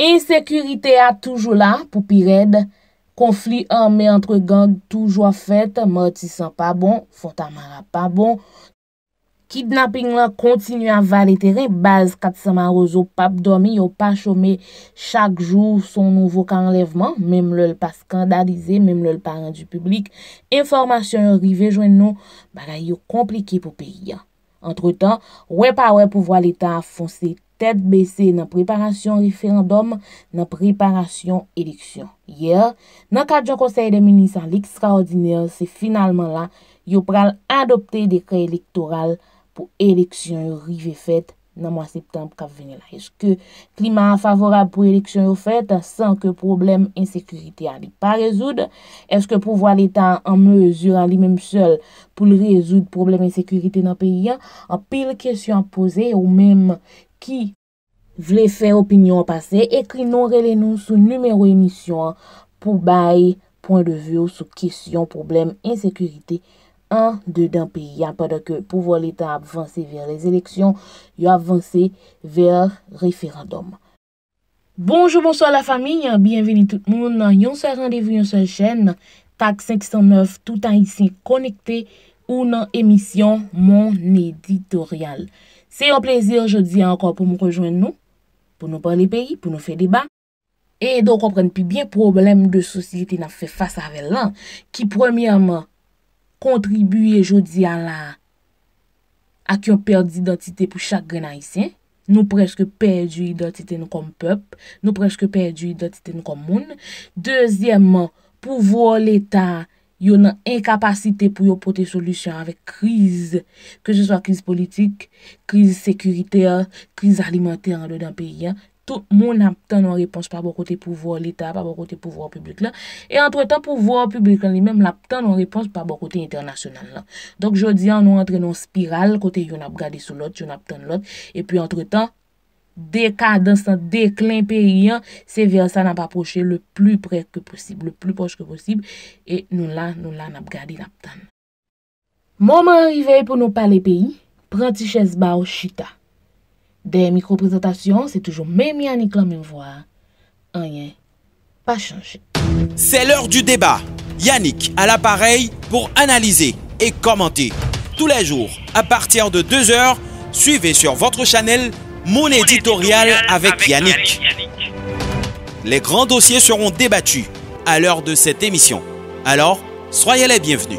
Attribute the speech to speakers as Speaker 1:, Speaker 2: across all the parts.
Speaker 1: E sekurite a toujou la pou pi red, konflik anme antre gang toujou a fet, moti san pa bon, fontan mara pa bon. Kidnapping la kontinu an val etere, baz katsan maro zo pap domi, yo pa chome chak jou son nouvo kan enlevman, mem lel pa skandalize, mem lel pa rendu publik, informasyon rive jwen nou, ba la yo komplike pou pi. Entre tan, wè pa wè pou vwa l'Etat fonse te. Ted bese nan preparasyon referendum, nan preparasyon eleksyon. Ye, nan kat jan konsey de minisan lik straordiner, se finalman la, yo pral adopte dekre elektoral pou eleksyon yon rive fèt nan mwa septem pou kap venye la. Eske klima an favorab pou eleksyon yon fèt san ke problem insekurite an li pa rezoud? Eske pou vwa l'Etat an mezur an li mem sel pou l rezoud problem insekurite nan peyi an? An pil kesyon apose ou mem... Ki vle fè opinyon an pase, eklinon rele nou sou numèro emisyon pou baye pon de vyo sou kesyon problem ensekurite an de dan pi. Y apade ke pou vo l'Etat avanse ver les eleksyon, yo avanse ver referandom. Bonjour, bonsoy la fami, bienveni tout moun. Yon se randevi yon se chen, Tak 509, tout an isi konekte ou nan emisyon mon editorial. Se yon plezir jodi an kon pou mou konjwen nou, pou nou parli peyi, pou nou fe deba. E don kon pren pi bien problem de sosilite nan fe fasa ave lan, ki premiyaman kontribuye jodi an la a ki yon perdi identite pou chak genan isen. Nou preske perdi identite nou kom pep, nou preske perdi identite nou kom moun. Dezyyman, pou vwo l etan... yo nan enkapasite pou yo pote solusyon avek kriz, ke se swa kriz politik, kriz sekurite, kriz alimenter an do dan pe yon, tout moun ap tan nan repons pa bo kote pouvo l'Etat, pa bo kote pouvo an publik la, e antre tan pouvo an publik an li menm, ap tan nan repons pa bo kote internasyonal la. Donk jodi an nou antre nan spiral, kote yo nan ap gade sou lot, yo nan ap tan lot, e pi antre tan, décadence, un déclin paysan, c'est vers ça n'a pas approché le plus près que possible, le plus proche que possible. Et nous là, nous là, n'a gardé Moment arrivé pour nous parler pays, prend chaises chita. Des micro-présentations, c'est toujours même Yannick la même voix. Rien, pas changé. C'est l'heure du débat. Yannick à l'appareil pour analyser et commenter. Tous les jours, à partir de 2h, suivez sur votre channel mon éditorial avec Yannick. Les grands dossiers seront débattus à l'heure de cette émission. Alors, soyez les bienvenus.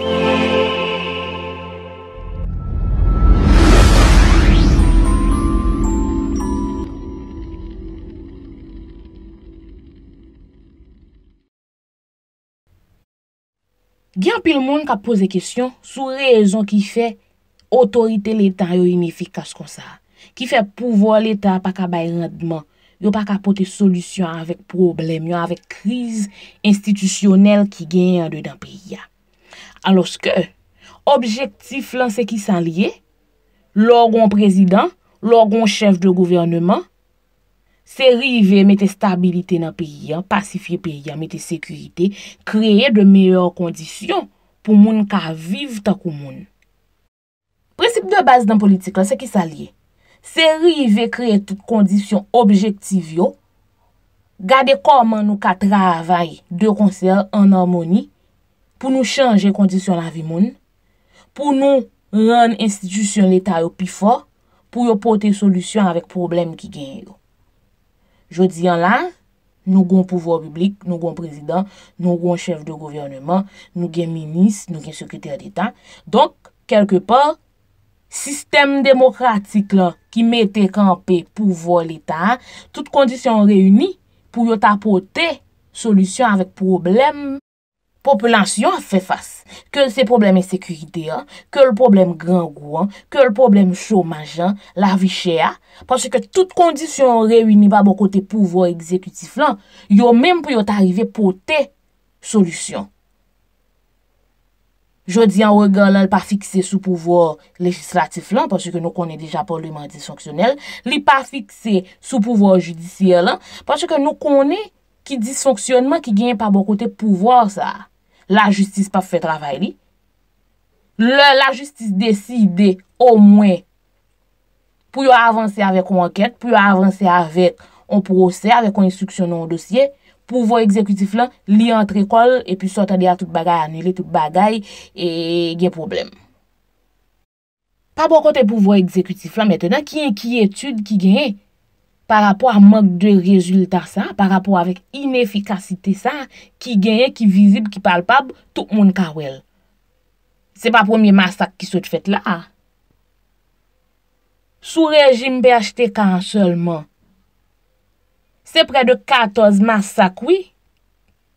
Speaker 1: Gen pil moun ka pose raisons sou rezon ki fe otorite l'Etat yo inefficace comme ça. ki fe pouvo l'Etat pa ka bay randman, yo pa ka pote solusyon avèk problem, yo avèk kriz institisyonel ki gen yon de dan peyi ya. Aloske, objektif lan se ki san liye, lor gon prezident, lor gon chef de gouvernement, se rive mette stabilite nan peyi ya, pasifiye peyi ya, mette sekurite, kreye de meyo kondisyon pou moun ka vive ta kou moun. Presip de base dan politik la se ki san liye, Se rive kreye tout kondisyon objektiv yo, gade koman nou ka travay de konser an anmoni pou nou chanje kondisyon la vi moun, pou nou ren institisyon l'Etat yo pi fo, pou yo pote solusyon avek problem ki gen yo. Jodi an la, nou goun pouvo publik, nou goun prezident, nou goun chev de govèrnèman, nou gen minis, nou gen sekretèr d'Etat. Donk, kelke pa, sistem demokratik la, Ki mette kanpe pou vo l'Etat, tout kondisyon reyuni pou yo tapote solusyon avèk problem. Populasyon fè fass, ke lse problem e sekurite an, ke l problem gran gou an, ke l problem chomaj an, la vi chè an. Paske tout kondisyon reyuni ba bo kote pou vo exekutif lan, yo menm pou yo tarive potè solusyon. jodi an wè gen lè l pa fikse sou pouvor legislatif lè, porsè ke nou konè deja pou lèman disfonksyonel, lè pa fikse sou pouvor judisye lè, porsè ke nou konè ki disfonksyonman ki gen pa bon kote pouvor sa, la justice pa fè travèli, la justice deside o mwen pou yo avanse avèk ou anket, pou yo avanse avèk ou anprosè, avèk ou an instruksyonon ou dosye, Pouvo ekzekutif lan, li antre kol, epi sot ade a tout bagay anele, tout bagay, e gen problem. Pa pou konten pouvo ekzekutif lan, mètè nan, ki en ki etude ki genye, pa rapo a mank de rezultat sa, pa rapo avèk inefikasite sa, ki genye, ki vizib, ki palpab, tout moun ka wel. Se pa pou mi masak ki sot fèt la, ha. Sou rejim be achete kan selman, Se pre de 14 masakwi,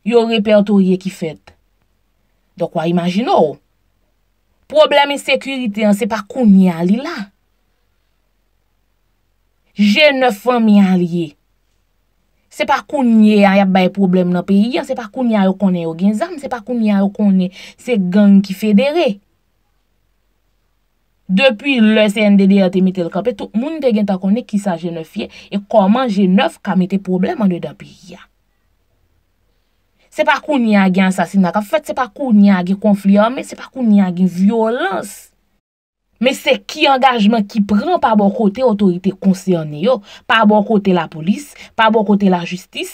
Speaker 1: yo repertorye ki fed. Dok waj imagino. Problem e sekurite an se pa kounye a li la. Je ne fwam mi a liye. Se pa kounye a yap bay problem nan peyi an. Se pa kounye a yo kone yo genzam. Se pa kounye a yo kone se gang ki federe. Depi le CNDD a te metel kapetou, moun te gen takone ki sa jenefye e koman jenef kamete problem ane dapye ya. Se pa kou ni agi ansasin na ka fèt, se pa kou ni agi konflianme, se pa kou ni agi violans. Me se ki angajman ki pran pa bon kote otorite konserne yo, pa bon kote la polis, pa bon kote la justis,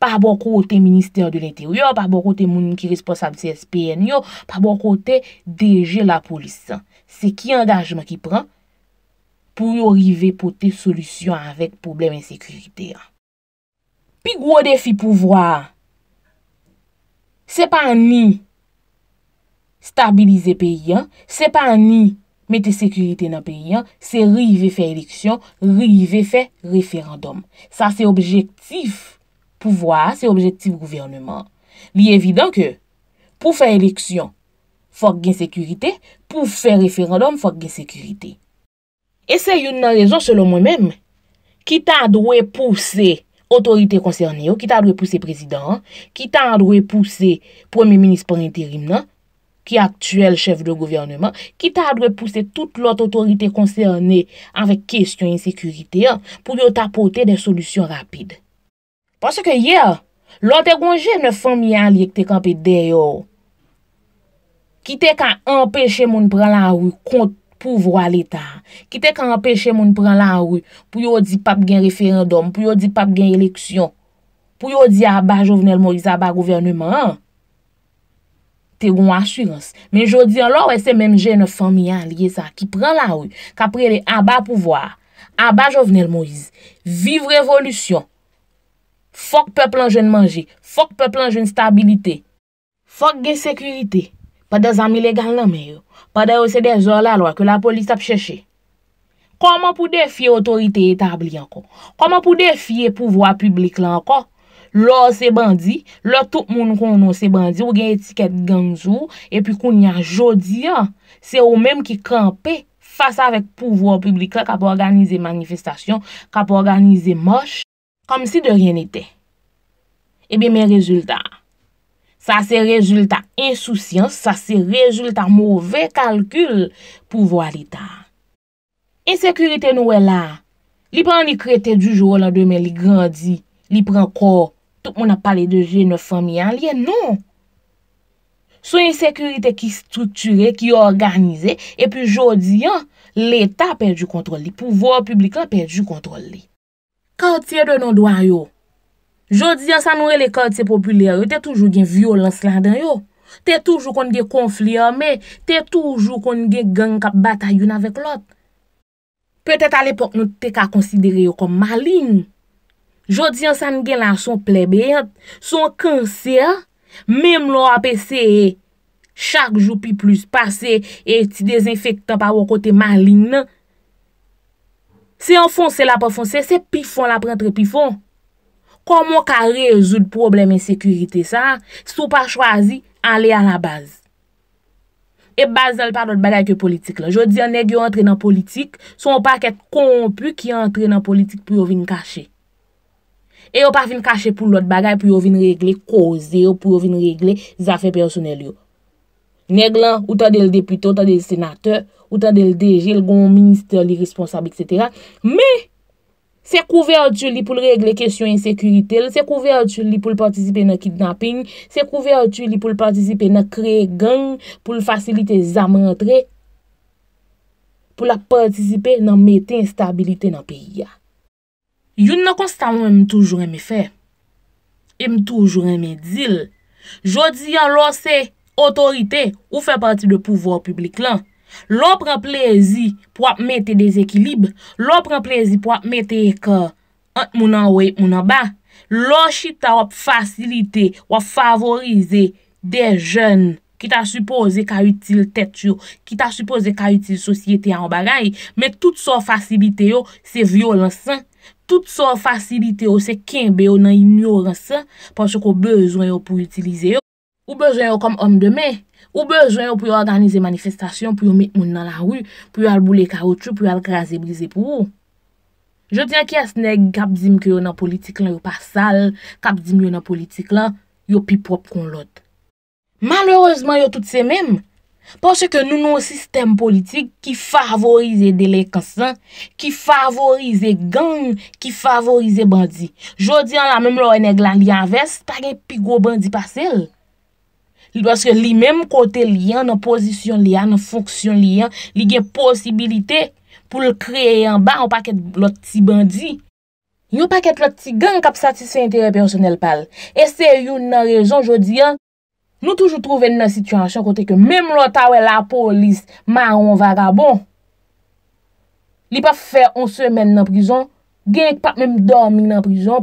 Speaker 1: pa bon kote minister de l'interior, pa bon kote moun ki responsabise SPN yo, pa bon kote DG la polis sa. Se ki angajman ki pran pou yon rive pou te solusyon avèk poublem en sekurite. Pi gwo defi pouvwa, se pa ni stabilize pe yon, se pa ni mette sekurite nan pe yon, se rive fè eleksyon, rive fè referandom. Sa se objektif pouvwa, se objektif gouvernement, li evidant ke pou fè eleksyon, fòk gen sekurite pou fè referandom fòk gen sekurite. E se yon nan rezon selon mwen men, ki ta adwe pousse otorite konserne yo, ki ta adwe pousse prezident, ki ta adwe pousse premier ministre par intérim nan, ki aktuel chef de gouvernement, ki ta adwe pousse tout lot otorite konserne avèk kesyon yon sekurite, pou yon tapote de solusyon rapide. Paske ye, lò te gwenje nè fòm yal yek te kapèdè yo, Ki te ka empèche moun pran la ou kont pouvwa l'Etat. Ki te ka empèche moun pran la ou pou yo di pap gen referendom, pou yo di pap gen eleksyon, pou yo di Aba Jovenel Moïse Aba Gouvernement. Te goun assurans. Men jodi an lò wè se menm jè nè fami an liye sa ki pran la ou ka prele Aba Pouvoir, Aba Jovenel Moïse. Vivre évolution. Fok peplan jèn manjè, fok peplan jèn stabilité, fok gen sekurité. pa da zanm ilegal nan men yo, pa da yo se dezor la loy, ke la polis ap cheshe. Koman pou defye otorite etabli anko? Koman pou defye pouvoi publik lan anko? Lo se bandi, lo tout moun konon se bandi, ou gen etiket genzou, epi kon yon jodi an, se ou menm ki kampe, fasa vek pouvoi publik lan, ka pou organize manifestasyon, ka pou organize mosh, kom si de ryen ete. Ebe men rezultat, Sa se rezultat insousyans, sa se rezultat mouvè kalkül pou vwa l'Etat. Ensekurite nou e la, li pan ni krete du jwo la demè, li grandi, li pran kor, tout moun a pale de jene fami anlien, non. Sou ensekurite ki strukture, ki organize, e pi jodi an, l'Etat perdi kontrol li, pou vwa publik lan perdi kontrol li. Kantye de non do a yo. Jodi yon san nou e le kod se populye yo, te toujou gen violans lan den yo. Te toujou kon gen konflye yo, me te toujou kon gen gen kap batay yon avek lot. Petet al epok nou te ka konsidere yo kom malin. Jodi yon san gen lan son plebe, son kanser, mem lo apese e chak jou pi plus pase e ti dezenfektan pa wakote malin nan. Se enfonse la pa fonse, se pifon la prentre pifon. komon ka rezoud problem en sekurite sa, si tou pa chwazi, anle an la baz. E baz nan l pa lout bagay ke politik la. Je ou di an neg yo entre nan politik, sou an pa ket kompu ki entre nan politik pou yo vin kache. E yo pa vin kache pou lout bagay, pou yo vin regle koze, yo pou yo vin regle zafen personel yo. Neg lan, ou tan del depute, ou tan del senate, ou tan del deje, l goun minister li responsabik, et cetera. Me, Se kouvertou li pou l regle kesyon ensekuritel, se kouvertou li pou l partisipe nan kidnapping, se kouvertou li pou l partisipe nan kreye gang pou l fasilite zamantre, pou la partisipe nan mette instabilite nan peyi ya. Yon nan konstanman m toujou reme fe, m toujou reme dil, jodi an lo se otorite ou fe pati de pouvor publik lan. Lò pren plezi pou ap mette de zekilib, lò pren plezi pou ap mette e ka ant mounan wey mounan ba, lò chita wap fasilite, wap favorize de jen ki ta suppose ka utile tet yo, ki ta suppose ka utile sosyete an bagay, men tout son fasilite yo se vyo lansan, tout son fasilite yo se kenbe yo nan imyo lansan, panche ko bezwen yo pou utilize yo. Ou bezwen yo kom om deme? Ou bezwen yo pou yo organize manifestasyon, pou yo mit moun nan la wu, pou yo alboule karotu, pou yo algraze blize pou ou. Jodi an ki asne, kapzim ki yo nan politik lan yo pa sal, kapzim yo nan politik lan, yo pi pop kon lot. Malwelezman yo tout se mem, porsye ke nou nou sistem politik ki favorize delekansan, ki favorize gang, ki favorize bandi. Jodi an la mem lo eneg la li anves, pa gen pi go bandi pa sel. Baske li menm kote li an, nan pozisyon li an, nan fonksyon li an, li gen posibilite pou l kreye an ba, an pa ket lot ti bandi. Yo pa ket lot ti gen kap satisyon teri personel pal. E se yo nan rezon, jo di an, nou toujou trouven nan situasyon kote ke menm lot awe la polis, ma ou an vaga bon. Li pa fe on semen nan prizon, gen ki pa menm dormi nan prizon,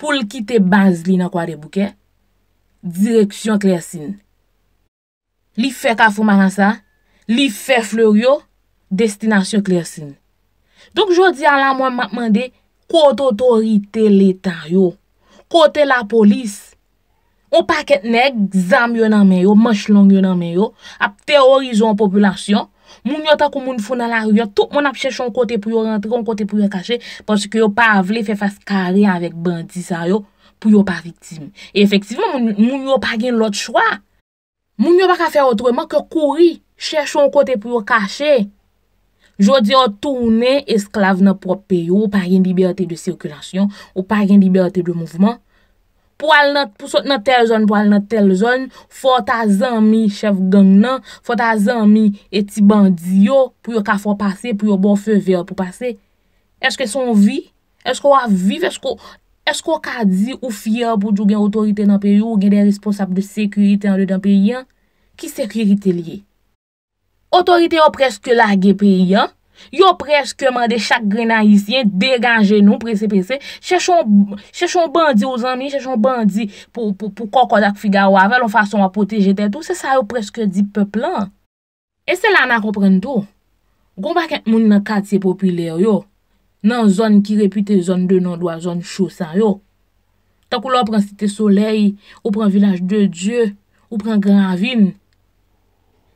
Speaker 1: pou l kite baz li nan kwa de bouke, direksyon klesin. Li fe kafouman an sa, li fe fleur yo, destinasyon klesin. Donk jodi an la mwen mapman de, kote otorite letan yo, kote la polis, ou paket neg, gzam yo nan men yo, manch long yo nan men yo, ap te orizon populasyon, Moun yo ta kou moun foun nan la riyo, tout moun ap chèche yon kote pou yon rentre, yon kote pou yon kache, porsi ki yon pa avle fè fès kare avèk bandi sa yon pou yon pa vitime. E efektivman, moun yo pa gen lòt chwa. Moun yo pa ka fè otwèman ke kouri, chèche yon kote pou yon kache. Jodi yo toune esklave nan propè yon, ou pa gen libertè de sirkulasyon, ou pa gen libertè de mouvment. pou al nan tel zon, pou al nan tel zon, fwa ta zanmi chef gang nan, fwa ta zanmi eti bandi yo, pou yo ka fwa pase, pou yo bon feve yo pou pase. Eske son vi? Eske waviv? Eske wakadi ou fiyan pou djou gen otorite nan pe yo, ou gen den responsable de sekurite an de dan pe yan? Ki sekurite liye? Otorite yo preske la gen pe yan, Yo preske mande chak grenayisyen, deganje nou prese-prese, chèchon bandi ou zanmi, chèchon bandi pou kokoda kou figa wavè, loun fason wapoteje ten tou, se sa yo preske di peplan. E se la nan kompren tou, gomwa kwen moun nan katiye popile yo, nan zon ki repite zon de non do a zon chousan yo. Tak ou la ou pren site solei, ou pren vilaj de dieu, ou pren gran vin,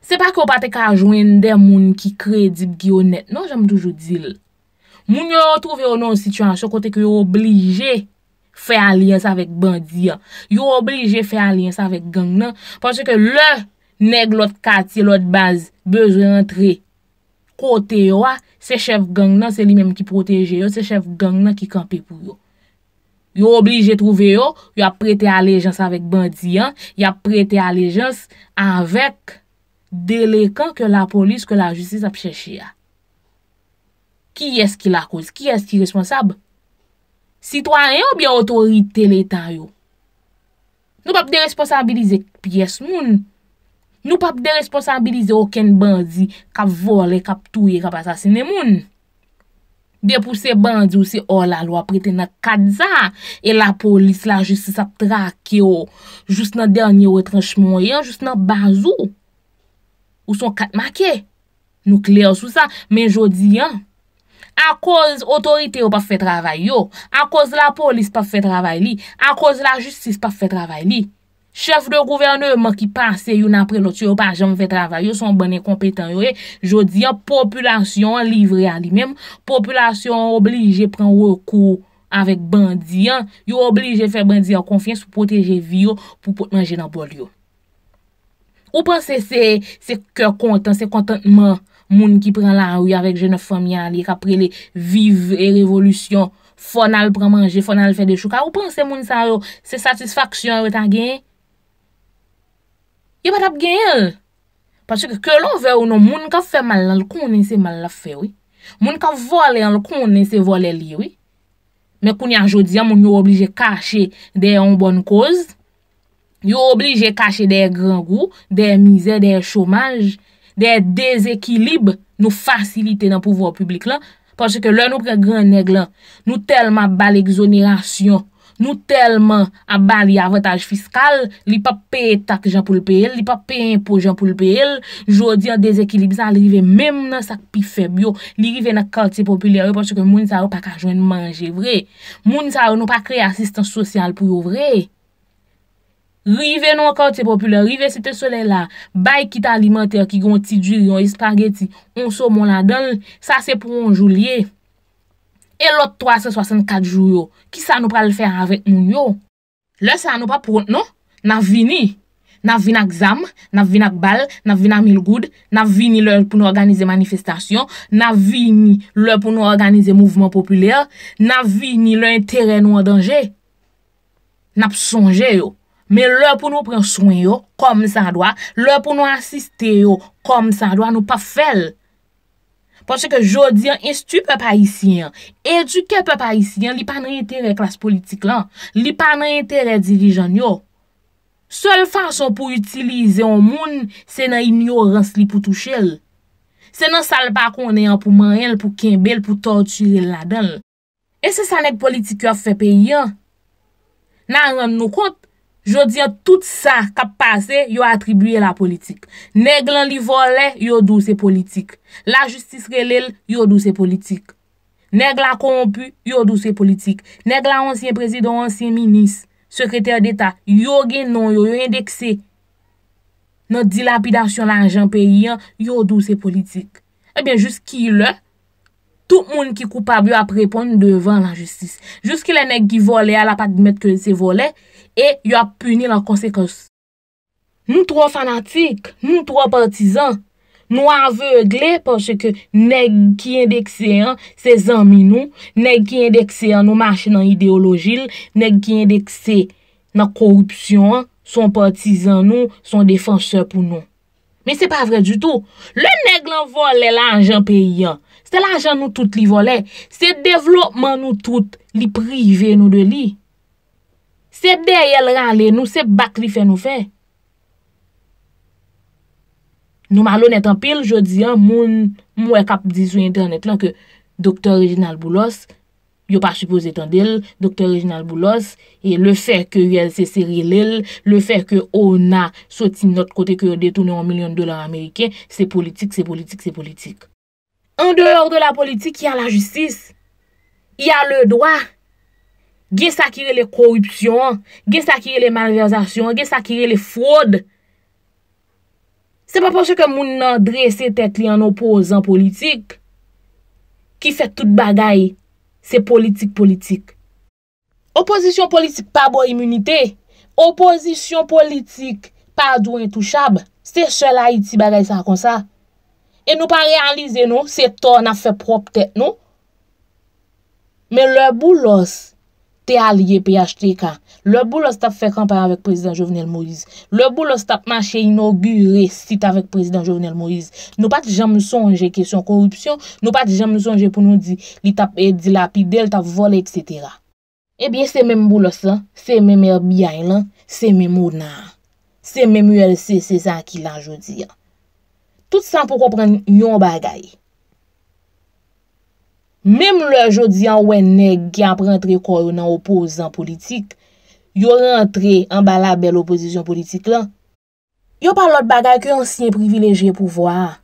Speaker 1: Se pa ki yo pate ka jwende moun ki kredib gyo net. Non, jwem toujou dil. Moun yo trove yo nan sityansyon kote ki yo oblije fe aliyans avèk bandi an. Yo oblije fe aliyans avèk gang nan. Pwantse ke le neg lot katye lot baz bezwen entre. Kote yo a, se chef gang nan, se li menm ki proteje yo. Se chef gang nan ki kampe pou yo. Yo oblije trove yo. Yo aprete aliyans avèk bandi an. Yo aprete aliyans avèk bandi. delekan ke la polis, ke la justis ap chèche ya. Ki eski la kouz? Ki eski responsab? Sitoaryen ou bi otorite letan yo? Nou pap de-responsabilize piyes moun? Nou pap de-responsabilize oken bandi ka vole, ka ptouye, ka pasasine moun? De pou se bandi ou se o la lwa prete na kadza e la polis, la justis ap trake yo jous nan dernye ou etranch moun yo, jous nan bazou. Ou son kat make, nukleos ou sa, men jodi an, a koz otorite ou pa fè travay yo, a koz la polis pa fè travay li, a koz la justis pa fè travay li. Chef de gouverneur man ki pase, yon apre loti ou pa jom fè travay yo, son banen kompetant yo e, jodi an, populasyon livre a li mem, populasyon oblige pren wakou avèk bandi an, yon oblige fè bandi an konfiyans pou poteje vi yo, pou pote manje nan bol yo. Ou panse se ke kontan, se kontantman moun ki pren la wye avèk jenè fèm yan li, kapre li vive e revolution, fonal pren manje, fonal fè de chou, ka ou panse moun sa yo se satisfaksyon wè tan gen? Ye pat ap gen el. Pati ke lon vè ou nou moun ka fè mal nan lè kounen se mal la fè wè. Moun ka vole nan lè kounen se vole li wè. Mè kounen anjou diyan moun yo oblije kache de yon bon koz. Yo oblige kache de gran gwo, de mize, de chomaj, de dezekilib nou fasilite nan pouvo an publik lan. Pwase ke lè nou pre gran neg lan, nou telman ba l'exonirasyon, nou telman ba li avataj fiskal, li pa pe tak jan pou l'pe el, li pa pe impo jan pou l'pe el, jodi an dezekilib san li rive menm nan sak pi feb yo, li rive nan kalte popilyar yo pwase ke mouni sarou pa ka jwen manje vre, mouni sarou nou pa kre asistan sosyal pou yo vre yo. Rive nou akot se popule, rive se te sole la, bay ki ta alimenter, ki gon ti djuri, yon ispageti, onso mon la don, sa se pron joulie. E lot 364 joul yo, ki sa nou pral fè avèk moun yo? Le sa nou pa pron nou? Na vini, na vina gzam, na vina gbal, na vina milgoud, na vini lò pou nou organize manifestasyon, na vini lò pou nou organize mouvment popule, na vini lò enterè nou an denje. Nap sonje yo. Men lè pou nou pren souen yo, kom san doa, lè pou nou asiste yo, kom san doa nou pa fel. Poche ke jodi an, instu pe pa isi an, eduke pe pa isi an, li pa nan entere klas politik lan, li pa nan entere dirijan yo. Sol fason pou utilize yon moun, se nan ignorans li pou touche l. Se nan sal pa konen an pou man el, pou ken bel, pou torturil la del. E se san ek politik yo fe pe yon, nan rande nou kont. Jodi an tout sa kap pase, yo atribuye la politik. Neg lan li vole, yo dou se politik. La justis relil, yo dou se politik. Neg lan kompu, yo dou se politik. Neg lan ansyen prezidon, ansyen minis, sekreter deta, yo genon, yo yo indekse. Non dilapidasyon la anjan peyi an, yo dou se politik. E eh ben, just ki le, tout moun ki koupab yo ap repon devan la justis. Just ki le neg ki vole, al ap admet ke se vole, E, yo ap puni nan konsekons. Nou tro fanatik, nou tro partizan, nou avegle porsè ke neg ki indekse an se zanmi nou, neg ki indekse an nou mache nan ideolojil, neg ki indekse nan korupsyon, son partizan nou, son defanse pou nou. Men se pa vre du tout. Le neg lan vole la anjan peyi an. Se la anjan nou tout li vole, se devlopman nou tout li prive nou de li. sep dey el rale, nou sep bak li fè nou fè. Nou malon etan pil, jodi an, moun mwen kap di sou internet lan ke Dr. Reginald Boulos, yo pa chupo zetan dil, Dr. Reginald Boulos, e le fè ke ULC seri lèl, le fè ke ONA soti not kote ke yo detounen 1 milyon dolar Ameriken, se politik, se politik, se politik. En dehore de la politik, y a la justis, y a le doa, Gye sakire le korupsyon, gye sakire le manverzasyon, gye sakire le fwod. Se pa porsye ke moun nan dresye te tli an opozan politik, ki fè tout bagay, se politik politik. Oposisyon politik pa bo imunite, oposisyon politik pa dou entouchab, se chè la iti bagay sa kon sa. E nou pa realize nou, se ton a fè prop tèt nou. Me lè boulos, Te a liye pHTK. Le boulos tap fè kampan avèk Prezident Jovenel Moïse. Le boulos tap manche inaugurè sit avèk Prezident Jovenel Moïse. Nou pati jan mou sonje kèsyon korupsyon. Nou pati jan mou sonje pou nou di li tap edi lapi, del tap vole, etc. Ebyen eh se mè mboulos lan, se mè mèrbyan lan, se mè mounan. Se mè mwèl se se zan ki lan, jodi. Tout san pou kopren yon bagay. Mem le jodi an wen neg ki an prentre koronan opozan politik, yo rentre an bala bel opozisyon politik lan. Yo par lot bagay ki ansyen privileje pouvoar.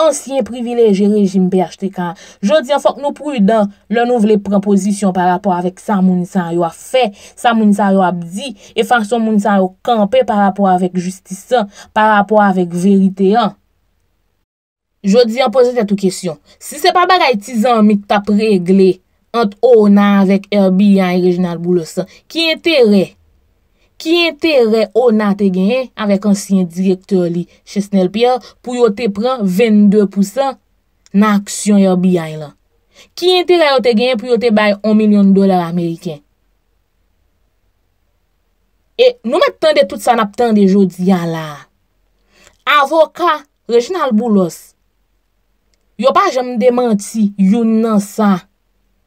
Speaker 1: Ansyen privileje rejim PHTK. Jodi an fok nou prudan loun nou vle premposisyon par rapor avek sa mounisan yo a fe, sa mounisan yo a bdi, e fak son mounisan yo kampe par rapor avek justisan, par rapor avek veriteyan. jodi an pose tè tou kesyon. Si se pa bagay tizan mik tap regle ant ou nan vek RBI regional boulosan, ki entere ki entere ou nan te genye avèk ansyen direktor li che Snell Pierre pou yo te pren 22% nan aksyon RBI lan. Ki entere ou te genye pou yo te bay 1 milyon dolar Ameriken. E nou mè tènde tout sa nap tènde jodi an la. Avoka regional boulosan Yo pa jom demanti yon nan sa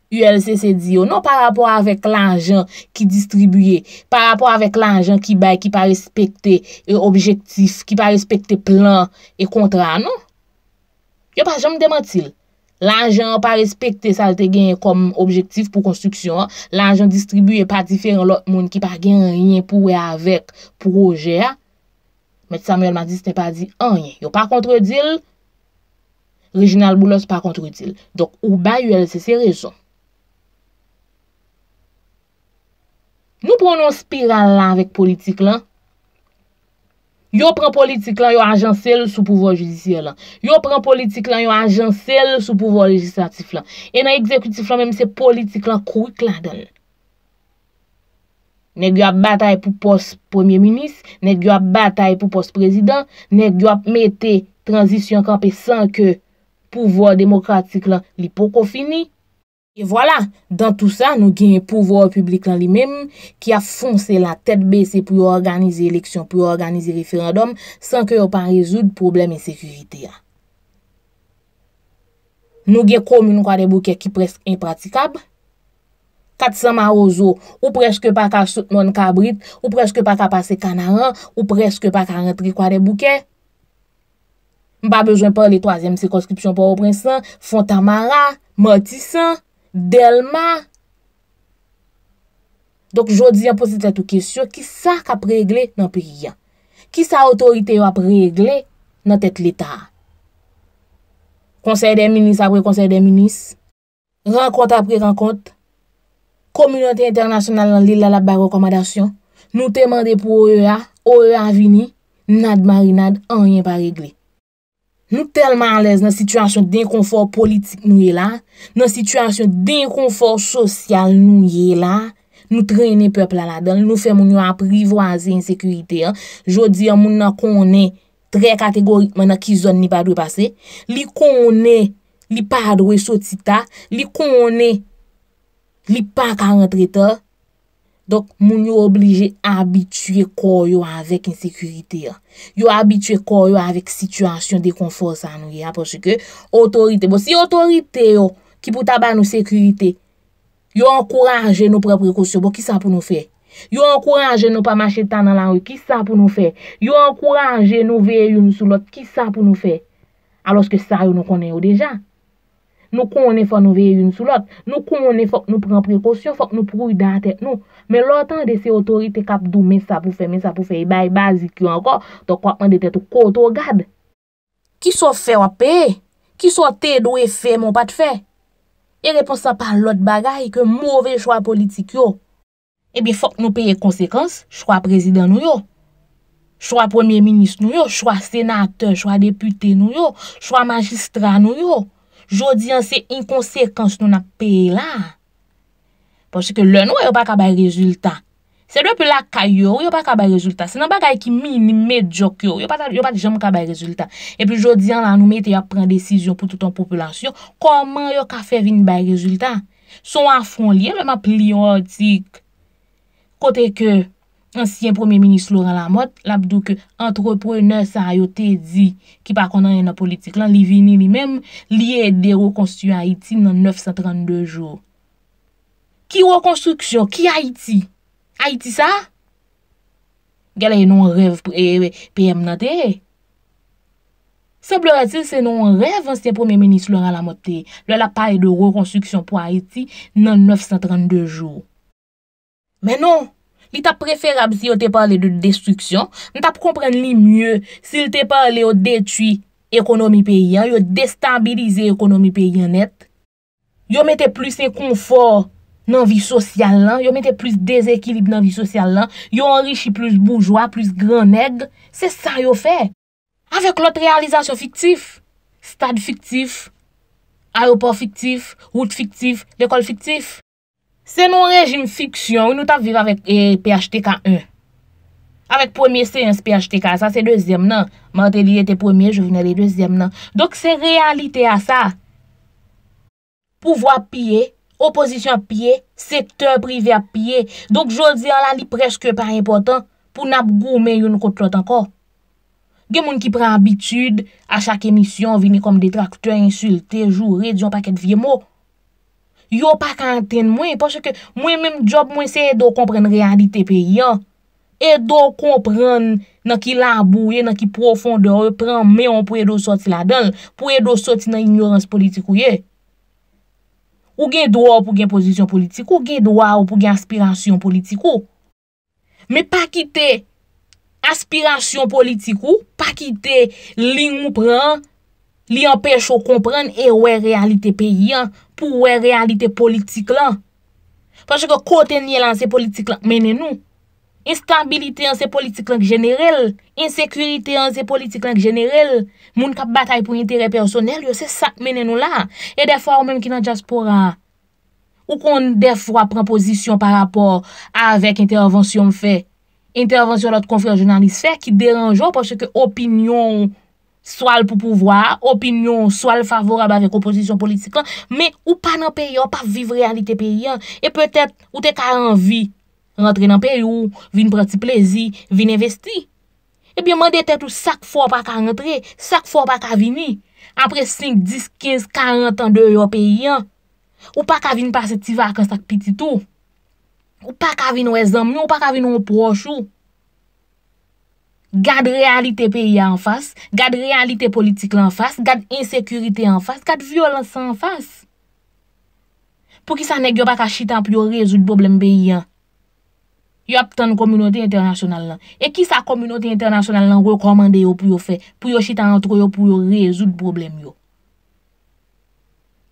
Speaker 1: ULCC diyo. Non pa rapor avek lanjan ki distribuye. Pa rapor avek lanjan ki bay ki pa respekte euh, objektif ki pa respekte plan e kontra. Non? Yo pa jom demanti. Lanjan pa respekte salte genye kom objektif pou konstruksyon. Lanjan distribuye pa difere lot moun ki pa genye enyen pou we avek pou roje. Met Samuel Matisse te pa di enyen. Yo pa kontre dil Reginald Boulos pa kontrutil. Donk ou ba yon LCC rezon. Nou pronon spiral la avèk politik lan. Yo pran politik lan, yo ajan sel sou pouvo jidisye lan. Yo pran politik lan, yo ajan sel sou pouvo legislatif lan. E nan ekzekutif lan, mèm se politik lan kouk lan dal. Nè gyo ap batay pou pos premier-ministre, nè gyo ap batay pou pos-prezident, nè gyo ap mette transisyon kampè san ke Pouvoir demokratik lan li pou kon fini. E vwala, dan tout sa nou genye pouvoir publik lan li menm ki a fonse la tèt bese pou yo organize leksyon, pou yo organize referandom san ke yo pan rezoud problem e sekurite ya. Nou genye komoun kwa de bouke ki presk impratikab. Kat san ma ozo, ou presk ke pa ka choutman kabrit, ou presk ke pa ka pase kanaran, ou presk ke pa ka rentri kwa de bouke. Mpa bejwen pa le toazem se konskripsyon pa ou prensan, fontamara, matisan, delma. Dok jodi an posite tou kesyon, ki sa ka pregle nan pe yon? Ki sa otorite yo a pregle nan tet l'Etat? Konsey de minis apre konsey de minis, renkont apre renkont, Komunyante Internasyonal nan Lille la lape ba rekomadasyon, nou temande pou OEA, OEA avini, nad marinad, an yon pa regle. Nou telman alèz nan situasyon d'enkonfor politik nou yè la, nan situasyon d'enkonfor sosyal nou yè la, nou trene peopla la den, nou fe moun yo aprivo aze insekurite ya. Jou di ya moun nan konè tre kategorik mè nan ki zon ni padwe pase, li konè li padwe sotita, li konè li pa ka rentreta, Donk moun yo oblije abitue kor yo avèk insekurite yo. Yo abitue kor yo avèk situasyon de konfos an nou ye aposke otorite. Bo si otorite yo ki pou taban nou sekurite, yo ankoraje nou pre prekosyo. Bo ki sa pou nou fe? Yo ankoraje nou pa mache tan nan la ou, ki sa pou nou fe? Yo ankoraje nou veye yon sou lot, ki sa pou nou fe? Aloske sa yo nou konen yo deja. Nou kou mounen fò nou veye yon sou lot, nou kou mounen fòk nou pren prekosyon, fòk nou prouy dan tek nou. Men lotan de se otorite kap dou mè sa pou fè, mè sa pou fè, e bay bazik yo anko, to kwakman de tèt ou kout ou gad. Ki sou fè wapè? E? Ki sou tèd ou e fè moun pat fè? E reponsan pa lot bagay ke mouvè chwa politik yo. Ebi fòk nou pèye konsekans, chwa prezident nou yo. Chwa premier ministre nou yo, chwa senateur, chwa deputé nou yo, chwa magistrat nou yo. Jodi an se inkonsekans nou na pe la. Po chè ke lè nou yo pa ka bay rezultat. Se lè pou lak kay yo, yo pa ka bay rezultat. Se nan ba gay ki minime djok yo, yo pa di jèm ka bay rezultat. E pi jodi an la nou mè te yo pren desisyon pou touton populasyon. Koman yo ka fè vin bay rezultat? Son an fon liye mè mè pliyotik. Kote ke... Ansyen promey menis lor an la mot, labdou ke entreprener sa ayote di ki pa konan yon an politik. Lan li vini li mem, li e de rekonstruy an Haiti nan 932 jor. Ki rekonstruksyon? Ki Haiti? Haiti sa? Gala e non rev peyem nan te? Sab lor atil se non rev ansyen promey menis lor an la mot te, lor la paye de rekonstruksyon pou Haiti nan 932 jor. Menon, Li ta preferab si yo te parle de destruksyon. Ni ta pou kompren li mye si yo te parle yo detui ekonomi peyyan. Yo destabilize ekonomi peyyan net. Yo mette plus en konfor nan vi sosyal lan. Yo mette plus dezekilib nan vi sosyal lan. Yo orishi plus boujwa, plus gran neg. Se sa yo fe. Avek lot realizasyon fiktif. Stade fiktif. Aeroport fiktif. Out fiktif. L'ekol fiktif. Se nou rejim fiksyon, ou nou ta viv avèk eh, PHTK 1. Avèk premier se yon se PHTK sa, se deuxième nan. Mante li ete premier, jo vene le deuxième nan. Dok se realite a sa. Pouvoi piye, oposisyon piye, sektè privè piye. Dok jòl zè ala li preske par impotant pou nap gome yon kontlot anko. Gè moun ki pre habitude, a chak emisyon, vini kom detraktè, insultè, jou redyon pakèd vye mò. Yo pa kanten mwen, posè ke mwen mèm job mwen se e do kompren realite pe yon. E do kompren nan ki labou, e nan ki profonde repren, mè yon pou e do soti la don, pou e do soti nan ignorance politikou ye. Ou gen doa ou pou gen pozisyon politikou, ou gen doa ou pou gen aspirasyon politikou. Mè pa kite aspirasyon politikou, pa kite li moun pran, li anpech ou kompren e we realite pe yon, pou wè realite politik lan. Pwè chè kote nye lan se politik lan menen nou. Instabilite an se politik lan generel. Insekurite an se politik lan generel. Moun kap batay pou interè personel. Yo se sak menen nou la. E defwa ou menm ki nan diaspora. Ou kon defwa premposisyon par rapor avèk intervensyon fè. Intervensyon lot konferjonanis fè ki deranjou pwè chè ki opinyon Soal pou pouvoar, opinyon, soal favorab avèk oposisyon politikon, mè ou pa nan peryon, pa viv realite peryon, e pwetèt ou te ka anvi rentre nan peryon, vin prati plezi, vin investi. E eh bè mande tèt ou sak fò pa ka rentre, sak fò pa ka vini, apre 5, 10, 15, 40 an de yo peryon, ou pa ka vin pase ti vakansak piti tou, ou pa ka vin wè zanmyon, ou pa ka vin wè prochou, Gade realite pe yon fass, gade realite politik l'an fass, gade insekurite l'an fass, gade violans l'an fass. Pou ki sa nek yo pa ka chitan pou yo rezout problem be yon. Yo ap tan komunote internasyonal lan. E ki sa komunote internasyonal lan rekomande yo pou yo fè, pou yo chitan antro yo pou yo rezout problem yo.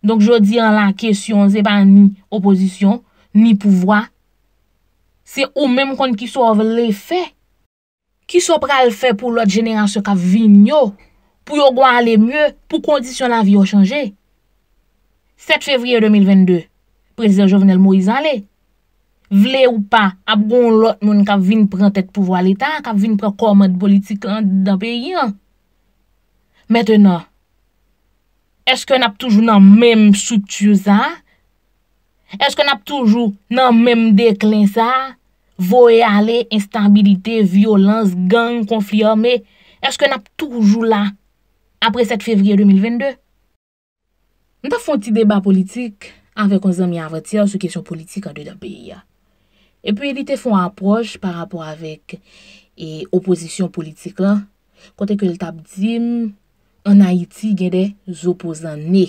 Speaker 1: Donk jo di an la kesyon, se pa ni oposisyon, ni pouvoi. Se ou menm kon ki sov le fè. Ki sou pral fè pou lot jeneras yo ka vin yo pou yo gwa ale mye pou kondisyon la vi yo chanje? 7 fevriye 2022, prezident Jovenel Moïse ale, vle ou pa ap goun lot moun ka vin pran tek pouvo al etan, ka vin pran kormat politik an da peyi an? Meten an, eske nap toujou nan mem souptu sa? Eske nap toujou nan mem deklin sa? Vowe ale, instabilite, violans, gang, konflia, me eske nap toujou la apre 7 fevriye 2022? Nta fon ti deba politik avè kon zan mi avatia sou kesyon politik an de da beya. E pi li te fon aproj par rapor avèk e oposisyon politik la, kote ke l tap dim, an Haiti gen de zopozan ne.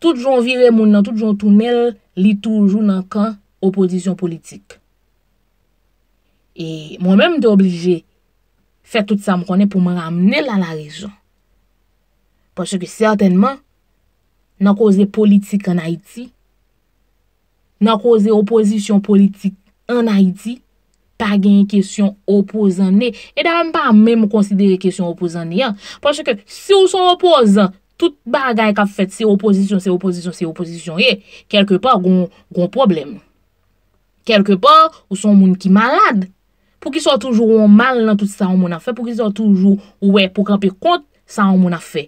Speaker 1: Tout joun vire moun nan, tout joun toumel li toujou nan kan opozisyon politik. E mwen mèm de oblige fè tout sa m konè pou m ramne la la rejon. Poche ke certainman nan koze politik an Haiti, nan koze opozisyon politik an Haiti, pa gen yon kesyon opozan ne. E da m pa mèm konsidere kesyon opozan ne. Poche ke si ou son opozan, tout bagay ka fèt se opozisyon, se opozisyon, se opozisyon, e, kelke pa goun probleme. Kelke pa, ou son moun ki malade. Pou ki so toujou ou man lan tout sa ou moun a fe, pou ki so toujou ou we pou kapi kont sa ou moun a fe.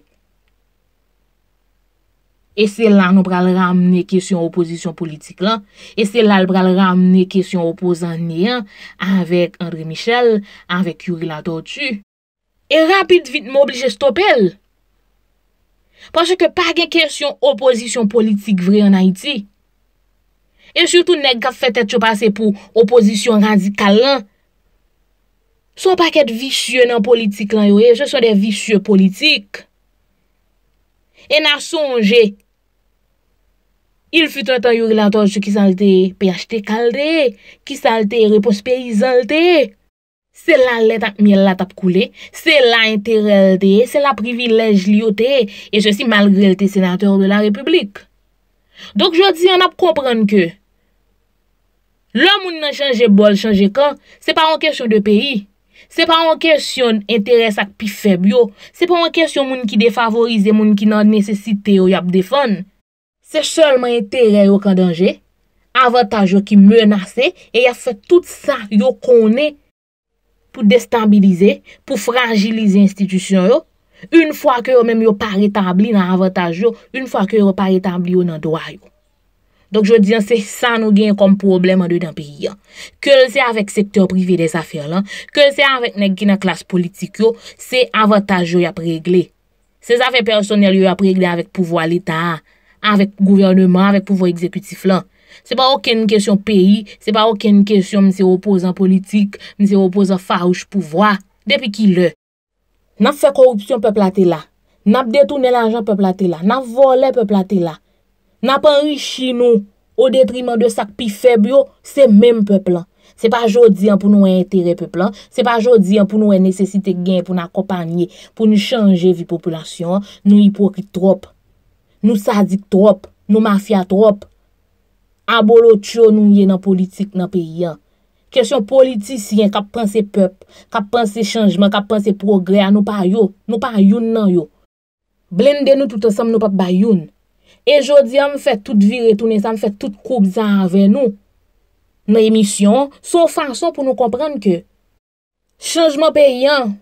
Speaker 1: E se lan nou pral ramne kesyon opozisyon politik lan, e se lan nou pral ramne kesyon opozan niyan, anvek Andre Michel, anvek Yuri Latochou, e rapit vit moun oblije stopel. Pwa se ke pa gen kesyon opozisyon politik vre yon Haiti, E soutou neg gaf fete tche pase pou oposisyon radikal lan. Sou pa ket vishye nan politik lan yo e, se sou de vishye politik. E nan sonje, il fute an yo relator se ki salte pe achete kalte, ki salte repos pe izalte. Se la letak miel la tap koule, se la enterelte, se la privilej liyo te, e se si malgre te senateur de la republik. Dok jodi an ap kompran ke, Le moun nan chanje bol, chanje kan, se pa moun kesyon de peyi. Se pa moun kesyon enteres ak pi feb yo. Se pa moun kesyon moun ki defavorize, moun ki nan nesesite yo yap defon. Se solman enteres yo kan denje, avataj yo ki mwenase, e ya se tout sa yo konen pou destabilize, pou fragilize institusyon yo, un fwa ke yo menm yo pari tabli nan avataj yo, un fwa ke yo pari tabli yo nan doa yo. Donk jwè diyan se sa nou gen kom problem an de dan peyi an. Kèl se avèk sektèr privè des afèr lan, kèl se avèk nek ki nan klas politik yo, se avataj yo ap regle. Se zafè personel yo ap regle avèk pouvo al etan, avèk gouvernement, avèk pouvo ekzekutif lan. Se pa okèn kèsyon peyi, se pa okèn kèsyon mse opozan politik, mse opozan fawj pouvo, depè ki lè. Nafè korupsyon pe platè la, nap detounen anjan pe platè la, nap volè pe platè la. Na pa enri chi nou o depriman de sak pi feb yo, se menm pepla. Se pa jodi an pou nou e entere pepla, se pa jodi an pou nou e nesesite gen pou nou akopanye, pou nou chanje vi populasyon, nou ipokri trop, nou sadik trop, nou mafya trop. A bolot chou nou ye nan politik nan peyan. Kesyon politisyen kap pranse pep, kap pranse chanjman, kap pranse progre an nou pa yo, nou pa yon nan yo. Non, Blende nou tout ansam nou pa bayon. E jodi a m fè tout vir etounen sa, m fè tout koub zan avè nou. Nou emisyon, son fason pou nou komprenn ke. Chanjman pe yon,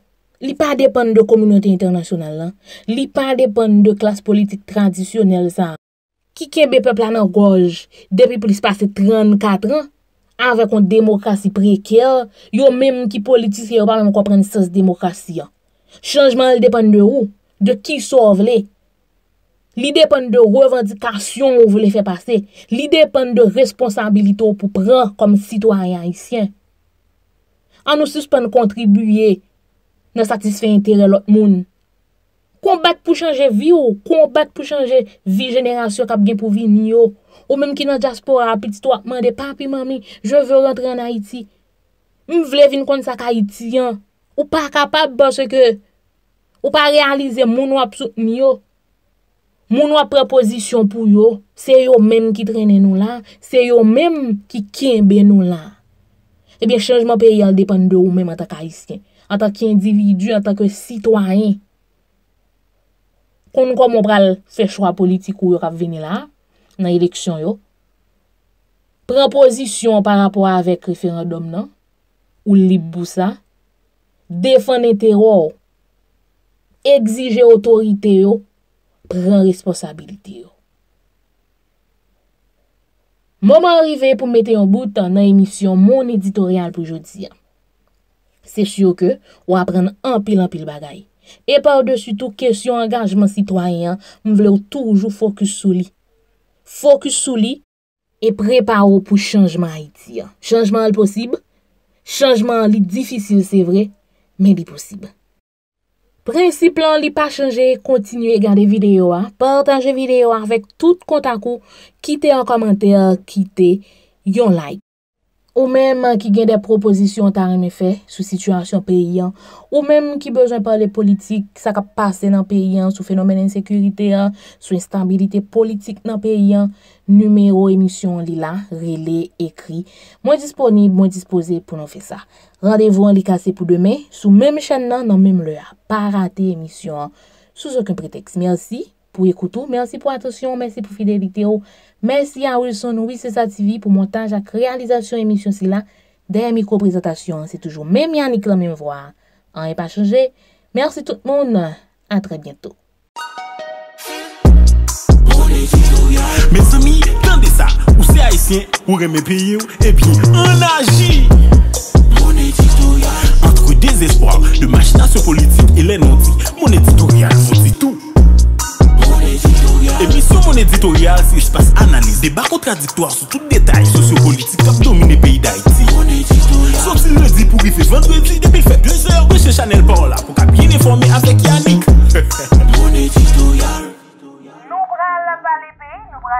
Speaker 1: li pa depen de komunote internasyonal lan. Li pa depen de klas politik tradisyonel sa. Ki kembe pe planan goj, depi pou li spase 34 an, avè kon demokrasi prekèl, yo mèm ki politisye yo pa m komprenn sez demokrasi ya. Chanjman li depen de ou, de ki sov le. Li depen de revendikasyon ou vle fe pase. Li depen de responsabilite ou pou pran kom sitwanyan isyen. An ou suspen kontribuye nan satisfe entere lot moun. Kon bet pou chanje vi ou kon bet pou chanje vi jenerasyon kap gen pou vi ni yo. Ou menm ki nan jaspo rapi titwakman de papi mami je vle rentre nan Haiti. Moun vle vin kon sa kaitiyan. Ou pa kapap bas se ke ou pa realize moun wap souk ni yo. Moun wap prepozisyon pou yo, se yo menm ki trene nou la, se yo menm ki kinbe nou la. Ebyen, chanjman pe yal depan de ou menm atak a isken, atak ki individu, atak ki sitwanyen. Konn kwa moun pral fechwa politik ou yo kap veni la, nan eleksyon yo. Prepozisyon par rapor avek referandom nan, ou lib bousa, defan etero ou, egzije otorite yo, Pren responsabilite yo. Moman rive pou mwete yon bout tan nan emisyon moun editorial pou jodi ya. Se chyo ke, wapren anpil anpil bagay. E pa w de su tou kesyon angajman sitwayan, mw vlew toujou fokus sou li. Fokus sou li, e prepa w pou chanjman yi ti ya. Chanjman l posib, chanjman li difisil se vre, men bi posib. Prensi plan li pa chanje, kontinuye gade videyo a. Portanje videyo a vek tout kontakou, kite an komante a, kite yon like. Ou menm ki gen de propozisyon ta reme fe sou situasyon pe yon. Ou menm ki bejwen pale politik sa ka pase nan pe yon sou fenomen ensekurite a, sou instabilite politik nan pe yon. Numero emisyon li la, rele, ekri. Mwen disponib, mwen dispose pou nou fe sa. Radevou an li kase pou demen, sou mem chan nan, nan mem le a. Pa rate emisyon, sou souken preteks. Mersi pou ekoutou, mersi pou atosyon, mersi pou fidelite ou. Mersi a Wilson, oui SESATV pou montaj ak realizasyon emisyon si la, den mikro prezentasyon, se toujou. Mem yan li klamen mwa, an e pa chanje. Mersi tout moun, a tre bientou. Met se mi, tan de sa, ou se haitien, ou reme peye ou, e bi, an aji. Mon éditorial, entre désespoir, de machinasyon politik, et lè nan di, mon éditorial, mon di tou. Mon éditorial, e bi, sou mon éditorial, si j pas analise, deba kontradiktoir, sou tout detay, sosyo politik, kap nomine peyi d'Haïti. Mon éditorial, sou ti lè di, pou gifè, vendredi, depil fè, 2h, gweche chanel parola, pou kap yen informe avèk yane.